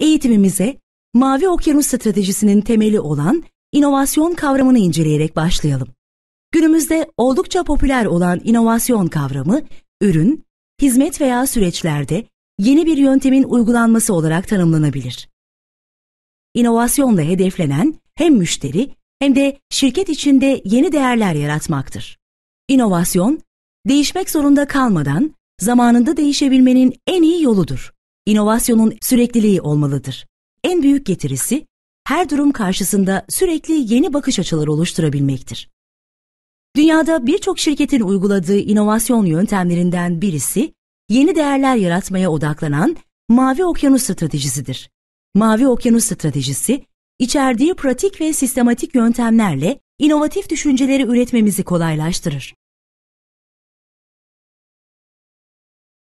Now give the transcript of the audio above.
eğitimimize Mavi Okyanus Stratejisi'nin temeli olan inovasyon kavramını inceleyerek başlayalım. Günümüzde oldukça popüler olan inovasyon kavramı, ürün, hizmet veya süreçlerde yeni bir yöntemin uygulanması olarak tanımlanabilir. İnovasyonla hedeflenen hem müşteri hem de şirket içinde yeni değerler yaratmaktır. İnovasyon, değişmek zorunda kalmadan zamanında değişebilmenin en iyi yoludur inovasyonun sürekliliği olmalıdır. En büyük getirisi her durum karşısında sürekli yeni bakış açıları oluşturabilmektir. Dünyada birçok şirketin uyguladığı inovasyon yöntemlerinden birisi yeni değerler yaratmaya odaklanan Mavi Okyanus Stratejisidir. Mavi Okyanus Stratejisi içerdiği pratik ve sistematik yöntemlerle inovatif düşünceleri üretmemizi kolaylaştırır.